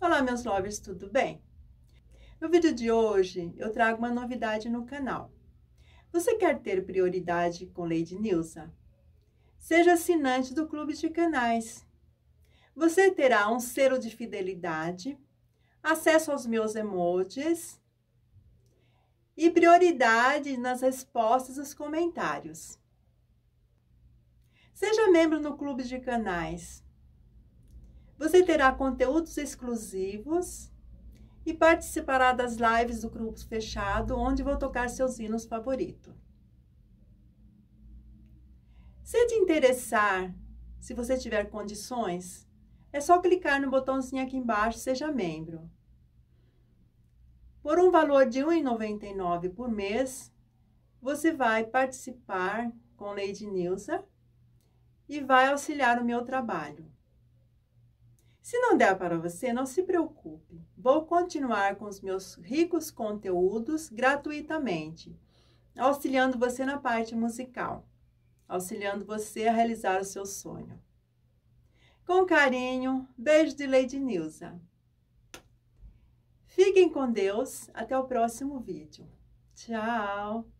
Olá, meus lovers, tudo bem? No vídeo de hoje, eu trago uma novidade no canal. Você quer ter prioridade com Lady Nilsa? Seja assinante do Clube de Canais. Você terá um selo de fidelidade, acesso aos meus emojis e prioridade nas respostas aos comentários. Seja membro no Clube de Canais. Você terá conteúdos exclusivos e participará das lives do grupo fechado, onde vou tocar seus hinos favoritos. Se te interessar, se você tiver condições, é só clicar no botãozinho aqui embaixo, seja membro. Por um valor de R$ 1,99 por mês, você vai participar com Lady Nilza e vai auxiliar o meu trabalho. Se não der para você, não se preocupe. Vou continuar com os meus ricos conteúdos gratuitamente, auxiliando você na parte musical, auxiliando você a realizar o seu sonho. Com carinho, beijo de Lady Nilza. Fiquem com Deus, até o próximo vídeo. Tchau!